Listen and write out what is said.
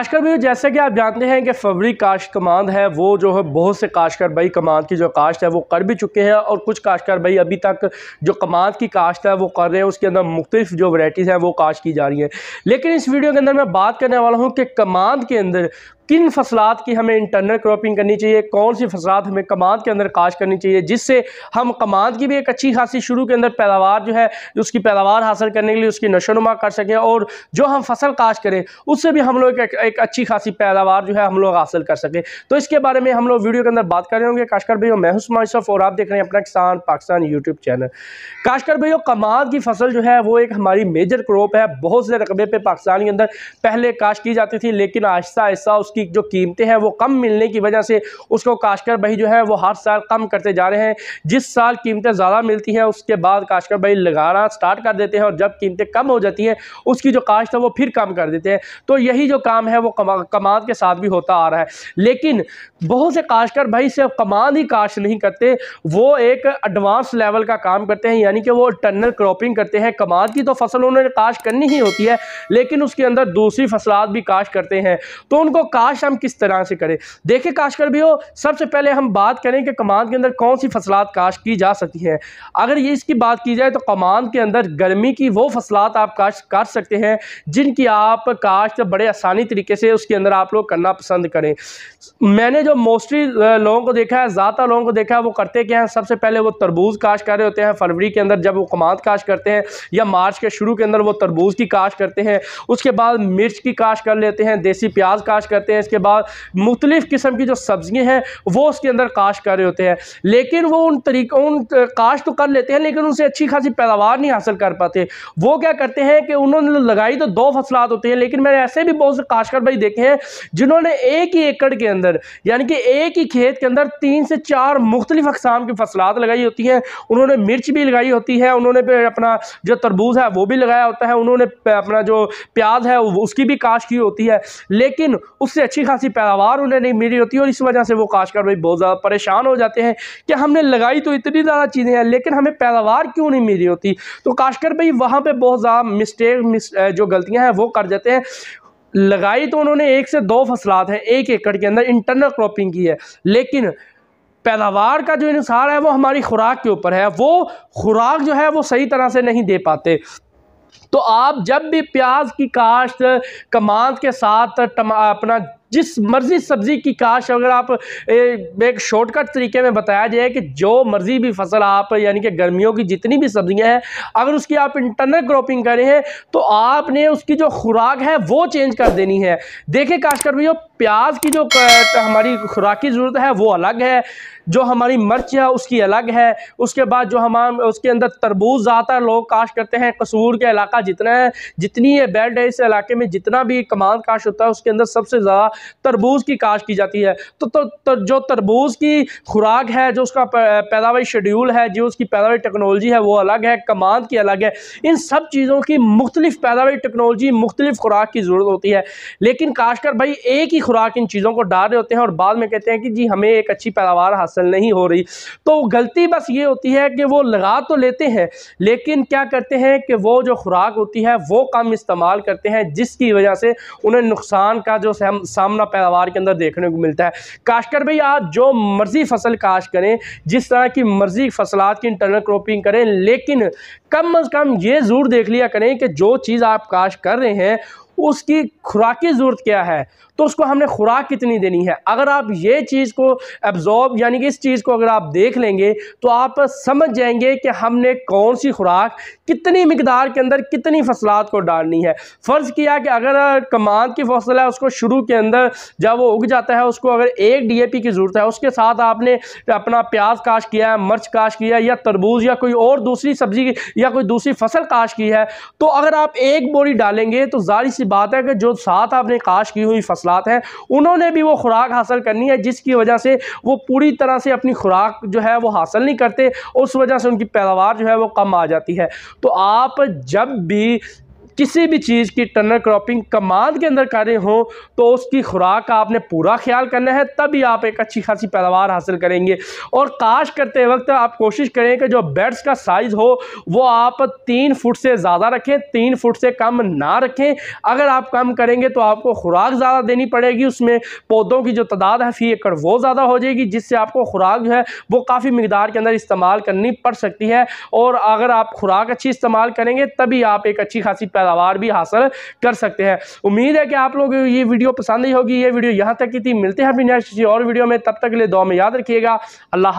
काशकर भाई जैसे कि आप जानते हैं कि फवरी काश कमांड है वो जो है बहुत से काशकर भाई कमांड की जो काश्त है वो कर भी चुके हैं और कुछ काशकर भाई अभी तक जो कमांड की काश्त है वो कर रहे हैं उसके अंदर मुख्तलिफ जो वराइटीज़ हैं वो काश की जा रही हैं लेकिन इस वीडियो के अंदर मैं बात करने वाला हूँ कि कमांड के अंदर किन फसलात की हमें इंटरनल क्रॉपिंग करनी चाहिए कौन सी फसलात हमें कमांद के अंदर काश करनी चाहिए जिससे हम कमांद की भी एक अच्छी खासी शुरू के अंदर पैदावार जो है उसकी पैदावार हासिल करने के लिए उसकी नशोनुमा कर सकें और जो हम फसल काश करें उससे भी हम लोग एक, एक अच्छी खासी पैदावार जो है हम लोग हासिल कर सकें तो इसके बारे में हम लोग वीडियो के अंदर बात कर रहे होंगे काशकर भैया मैं यूसफ और आप देख रहे हैं अपना किसान पाकिस्तान यूट्यूब चैनल काशकर भैया कमाद की फसल जो है वो एक हमारी मेजर क्रॉप है बहुत से रकबे पर पाकिस्तान के अंदर पहले काश की जाती थी लेकिन आहिस्ता आहिस्ता उसकी उसकी जो कीमतें हैं वो कम मिलने की वजह से उसको काशकर भाई जो है वो हर साल कम करते जा रहे हैं जिस साल कीमतें ज़्यादा मिलती हैं उसके बाद काशकर भाई लगाना स्टार्ट कर देते हैं और जब कीमतें कम हो जाती हैं उसकी जो काश्त है वो फिर कम कर देते हैं तो यही जो काम है वो कमाद के साथ भी होता आ रहा है लेकिन बहुत से काशकर भाई सिर्फ कमाद ही काश नहीं करते वो एक एडवांस लेवल का काम करते हैं यानी कि वो टनल क्रॉपिंग करते हैं कमाद की तो फसल उन्होंने काश करनी ही होती है लेकिन उसके अंदर दूसरी फसलात भी काश करते हैं तो उनको काश बर्दाश्त हम किस तरह से करें देखें काशकर भी हो सबसे पहले हम बात करें कि कमान के अंदर कौन सी फसलात काश की जा सकती हैं अगर ये इसकी बात की जाए तो कमान के अंदर गर्मी की वो फसलात आप काश कर सकते हैं जिनकी आप काश्त बड़े आसानी तरीके से उसके अंदर आप लोग करना पसंद करें मैंने जो मोस्टली लोगों को देखा है ज़्यादा लोगों को देखा है वो करते क्या हैं सबसे पहले वो तरबूज काश कर रहे होते हैं फरवरी के अंदर जब वो कमान काश करते हैं या मार्च के शुरू के अंदर वो तरबूज की काश करते हैं उसके बाद मिर्च की काश कर लेते हैं देसी प्याज काश करते हैं लेते हैं इसके बाद मुख्तलिफ़ किस्म की जो सब्ज़ियाँ हैं वो उसके अंदर काश कर रहे होते हैं लेकिन वो उन तरीक़ों उन काश तो कर लेते हैं लेकिन उनसे अच्छी खासी पैदावार नहीं हासिल कर पाते वो क्या करते हैं कि उन्होंने तो लगाई तो दो फसलात होते हैं लेकिन मैंने ऐसे भी बहुत से काशकर भाई देखे हैं जिन्होंने एक ही एकड़ के अंदर यानी कि एक ही खेत के अंदर तीन से चार मुख्तलिफ अकसाम की फसलात लगाई होती हैं उन्होंने मिर्च भी लगाई होती है उन्होंने अपना जो तरबूज है वो भी लगाया होता है उन्होंने अपना जो प्याज है उसकी भी काश की होती है लेकिन उससे से अच्छी खासी पैदावार उन्हें नहीं मिली होती और इस वजह से वो काशकार भाई बहुत ज़्यादा परेशान हो जाते हैं कि हमने लगाई तो इतनी ज़्यादा चीज़ें हैं लेकिन हमें पैदावार क्यों नहीं मिली होती तो काशकर भाई वहाँ पर बहुत ज़्यादा मिस्टेक जो गलतियाँ हैं वो कर जाते हैं लगाई तो उन्होंने एक से दो फसलात हैं एक एकड़ के अंदर इंटरनल क्रॉपिंग की है लेकिन पैदावार का जो इंसार है वो हमारी खुराक के ऊपर है वो खुराक जो है वो सही तरह से नहीं दे पाते तो आप जब भी प्याज की काश्त कमाल के साथ अपना जिस मर्ज़ी सब्ज़ी की काश अगर आप एक शॉर्टकट तरीके में बताया जाए कि जो मर्ज़ी भी फसल आप यानी कि गर्मियों की जितनी भी सब्ज़ियाँ हैं अगर उसकी आप इंटरनल क्रॉपिंग करें तो आपने उसकी जो खुराक है वो चेंज कर देनी है देखिए काशकर भैया प्याज की जो हमारी खुराक की ज़रूरत है वो अलग है जो हमारी मिर्च है उसकी अलग है उसके बाद जो हमारे उसके अंदर तरबूज ज़्यादातर लोग काश करते हैं कसूर के इलाका जितना है जितनी ये बेल्ट है इस इलाके में जितना भी कमाल काश होता है उसके अंदर सबसे ज़्यादा तरबूज की काश की जाती है तो, तो, तो जो तरबूज की खुराक है जो उसका पैदावार शेड्यूल है जो उसकी पैदावारी टेक्नोलॉजी है वो अलग है कमांड की अलग है इन सब चीज़ों की मुख्तलिफ पैदावारी टेक्नोलॉजी मुख्तलिफ खुराक की ज़रूरत होती है लेकिन कर भाई एक ही खुराक इन चीज़ों को डाल रहे होते हैं और बाद में कहते हैं कि जी हमें एक अच्छी पैदावार हासिल नहीं हो रही तो गलती बस ये होती है कि वो लगा तो लेते हैं लेकिन क्या करते हैं कि वो जो खुराक होती है वो कम इस्तेमाल करते हैं जिसकी वजह से उन्हें नुकसान का जो सामना साम सामना पैदावार के अंदर देखने को मिलता है काश्कर भाई आप जो मर्जी फसल काश करें जिस तरह की मर्जी फसलात की इंटरनल क्रॉपिंग करें लेकिन कम अज़ कम ये ज़रूर देख लिया करें कि जो चीज़ आप काश कर रहे हैं उसकी खुराक की ज़रूरत क्या है तो उसको हमने खुराक कितनी देनी है अगर आप ये चीज़ को एब्जॉर्ब यानी कि इस चीज़ को अगर आप देख लेंगे तो आप समझ जाएंगे कि हमने कौन सी खुराक कितनी मकदार के अंदर कितनी फसलात को डालनी है फ़र्ज़ किया कि अगर कमांद की फसल है उसको शुरू के अंदर जब वो उग जाता है उसको अगर एक डी ए पी की ज़रूरत है उसके साथ आपने अपना प्याज काश किया है मर्च काश किया है या तरबूज या कोई और दूसरी सब्ज़ी या कोई दूसरी फसल काश की है तो अगर आप एक बोरी डालेंगे तो जारी सी बात है कि जो साथ आपने काश की हुई फसलात हैं उन्होंने भी वो खुराक हासिल करनी है जिसकी वजह से वो पूरी तरह से अपनी खुराक जो है वो हासिल नहीं करते उस वजह से उनकी पैदावार जो है वो कम आ जाती है तो आप जब भी किसी भी चीज़ की टनर क्रॉपिंग कमाल के अंदर रहे हो तो उसकी खुराक का आपने पूरा ख्याल करना है तभी आप एक अच्छी खासी पैदावार हासिल करेंगे और काश करते वक्त आप कोशिश करें कि जो बेड्स का साइज़ हो वो आप तीन फुट से ज़्यादा रखें तीन फुट से कम ना रखें अगर आप कम करेंगे तो आपको खुराक ज़्यादा देनी पड़ेगी उसमें पौधों की जो तादाद है फी एकड़ वो ज़्यादा हो जाएगी जिससे आपको खुराक जो है वो काफ़ी मकदार के अंदर इस्तेमाल करनी पड़ सकती है और अगर आप खुराक अच्छी इस्तेमाल करेंगे तभी आप एक अच्छी खासी पैदा पैदावार भी हासिल कर सकते हैं उम्मीद है कि आप लोग ये वीडियो पसंद ही होगी ये वीडियो यहाँ तक की थी मिलते हैं अपनी नेक्स्ट और वीडियो में तब तक के लिए दो में याद रखिएगा अल्लाह